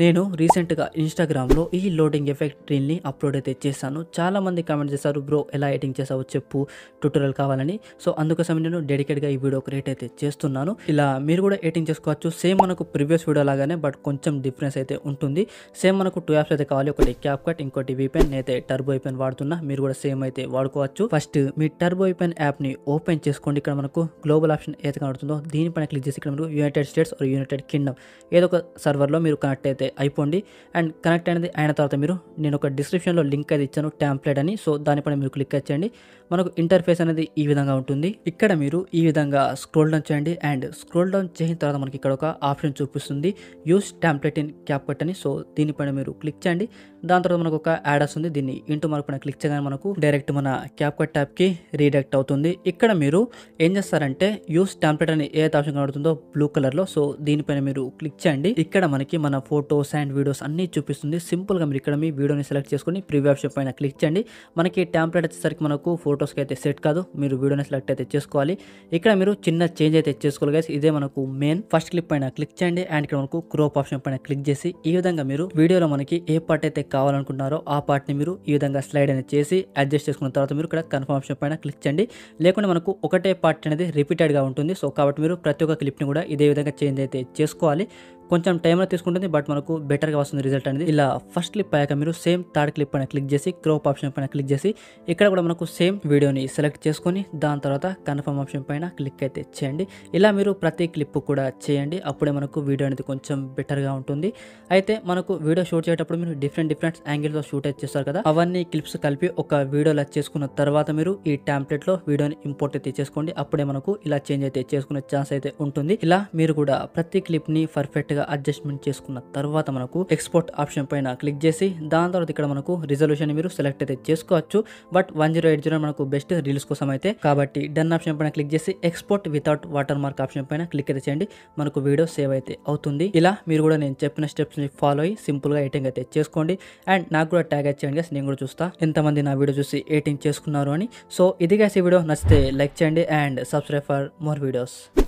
నేను రీసెంట్గా ఇన్స్టాగ్రామ్లో ఈ లోడింగ్ ఎఫెక్ట్ రీల్ని అప్లోడ్ అయితే చేశాను చాలామంది కామెంట్ చేశారు బ్రో ఎలా ఎడిటింగ్ చేసావో చెప్పు ట్యూటోరియల్ కావాలని సో అందుకోసం నేను డెడికేట్గా ఈ వీడియో క్రియేట్ అయితే చేస్తున్నాను ఇలా మీరు కూడా ఎడిటింగ్ చేసుకోవచ్చు సేమ్ మనకు ప్రీవియస్ వీడియో లాగానే బట్ కొంచెం డిఫరెన్స్ అయితే ఉంటుంది సేమ్ మనకు టూ యాప్స్ అయితే కావాలి ఒకటి క్యాప్ కట్ ఇంకోటి వీపెన్ నేనైతే టర్బో ఐపెన్ వాడుతున్నా మీరు కూడా సేమ్ అయితే వాడుకోవచ్చు ఫస్ట్ మీ టర్బో ఐపెన్ యాప్ని ఓపెన్ చేసుకోండి ఇక్కడ మనకు గ్లోబల్ ఆప్షన్ ఏదైతే కనబడుతుందో దీనిపైన క్లిక్ చేసి ఇక్కడ మనకు యునైటెడ్ స్టేట్స్ యునైటెడ్ కింగ్డమ్ ఏదో ఒక సర్వర్లో మీరు కనెక్ట్ అయితే అయితే అయిపోండి అండ్ కనెక్ట్ అనేది అయిన తర్వాత మీరు నేను ఒక డిస్క్రిప్షన్లో లింక్ అయితే ఇచ్చాను ట్యాంప్లెట్ అని సో దానిపైన మీరు క్లిక్ చేయండి మనకు ఇంటర్ఫేస్ అనేది ఈ విధంగా ఉంటుంది ఇక్కడ మీరు ఈ విధంగా స్క్రోల్ డౌన్ చేయండి అండ్ స్క్రోల్ డౌన్ చేసిన తర్వాత మనకి ఇక్కడ ఒక ఆప్షన్ చూపిస్తుంది use template in CapCut so దీనిపైన మీరు క్లిక్ చేయండి దాని తర్వాత మనకు ఒక యాడ్ వస్తుంది దీన్ని ఇంటూ మార్క్ పైన క్లిక్ చేయగానే మనకు డైరెక్ట్ మన క్యాప్ కట్ ట్యాప్కి రీడైరెక్ట్ అవుతుంది ఇక్కడ మీరు ఏం చేస్తారంటే యూస్ ట్యాంప్లెట్ అని ఏ ఆప్షన్ కనబడుతుందో బ్లూ కలర్లో సో దీనిపైన మీరు క్లిక్ చేయండి ఇక్కడ మనకి మన ఫోటో ఫొటోస్ అండ్ వీడియోస్ అన్నీ చూపిస్తుంది సింపుల్గా మీరు ఇక్కడ మీ వీడియోని సెలెక్ట్ చేసుకొని ప్రివ్యూ ఆప్షన్ పైన క్లిక్ చేయండి మనకి ట్యాంప్లెట్ వచ్చేసరికి మనకు ఫొటోస్కి అయితే సెట్ కాదు మీరు వీడియోని సెలెక్ట్ అయితే చేసుకోవాలి ఇక్కడ మీరు చిన్న చేంజ్ అయితే చేసుకోవాలి ఇదే మనకు మెయిన్ ఫస్ట్ క్లిప్ పైన క్లిక్ చేయండి అండ్ ఇక్కడ మనకు క్రోప్ ఆప్షన్ పైన క్లిక్ చేసి ఈ విధంగా మీరు వీడియోలో మనకి ఏ పార్ట్ అయితే కావాలనుకుంటున్నారో ఆ పార్ట్ని మీరు ఈ విధంగా స్లైడ్ అనేది చేసి అడ్జస్ట్ చేసుకున్న తర్వాత మీరు ఇక్కడ కన్ఫర్మ్ ఆప్షన్ పైన క్లిక్ చేయండి లేకుంటే మనకు ఒకటే పార్ట్ అనేది రిపీటెడ్గా ఉంటుంది సో కాబట్టి మీరు ప్రతి ఒక్క క్లిప్ని కూడా ఇదే విధంగా చేంజ్ అయితే చేసుకోవాలి కొంచెం టైంలో తీసుకుంటుంది బట్ మనకు బెటర్గా వస్తుంది రిజల్ట్ అనేది ఇలా ఫస్ట్ క్లిప్ అయ్యాక మీరు సేమ్ థర్డ్ క్లిప్ పైన క్లిక్ చేసి క్రోప్ ఆప్షన్ పైన క్లిక్ చేసి ఇక్కడ కూడా మనకు సేమ్ వీడియోని సెలెక్ట్ చేసుకొని దాని తర్వాత కన్ఫర్మ్ ఆప్షన్ పైన క్లిక్ అయితే చేయండి ఇలా మీరు ప్రతి క్లిప్ కూడా చేయండి అప్పుడే మనకు వీడియో అనేది కొంచెం బెటర్గా ఉంటుంది అయితే మనకు వీడియో షూట్ చేసేటప్పుడు మీరు డిఫరెంట్ డిఫరెంట్ యాంగిల్తో షూట్ అయితే చేస్తారు కదా అవన్నీ క్లిప్స్ కలిపి ఒక వీడియోలా చేసుకున్న తర్వాత మీరు ఈ ట్యాంప్లెట్లో వీడియోని ఇంపోర్ట్ అయితే చేసుకోండి అప్పుడే మనకు ఇలా చేంజ్ అయితే చేసుకునే ఛాన్స్ అయితే ఉంటుంది ఇలా మీరు కూడా ప్రతి క్లిప్ని పర్ఫెక్ట్ లైట్గా అడ్జస్ట్మెంట్ చేసుకున్న తర్వాత మనకు ఎక్స్పోర్ట్ ఆప్షన్ పైన క్లిక్ చేసి దాని తర్వాత ఇక్కడ మనకు రిజల్యూషన్ మీరు సెలెక్ట్ అయితే చేసుకోవచ్చు but one zero eight zero మనకు బెస్ట్ రీల్స్ కోసం అయితే కాబట్టి డన్ ఆప్షన్ పైన క్లిక్ చేసి export without watermark option పైన క్లిక్ అయితే చేయండి మనకు వీడియో సేవ్ అయితే అవుతుంది ఇలా మీరు కూడా నేను చెప్పిన స్టెప్స్ని ఫాలో అయ్యి సింపుల్గా ఎయిటింగ్ అయితే చేసుకోండి అండ్ నాకు కూడా ట్యాగ్ అయితే చేయండి నేను కూడా చూస్తా ఎంతమంది నా వీడియో చూసి ఎయిటింగ్ చేసుకున్నారు అని సో ఇది కాసి వీడియో నచ్చితే లైక్ చేయండి and subscribe for more videos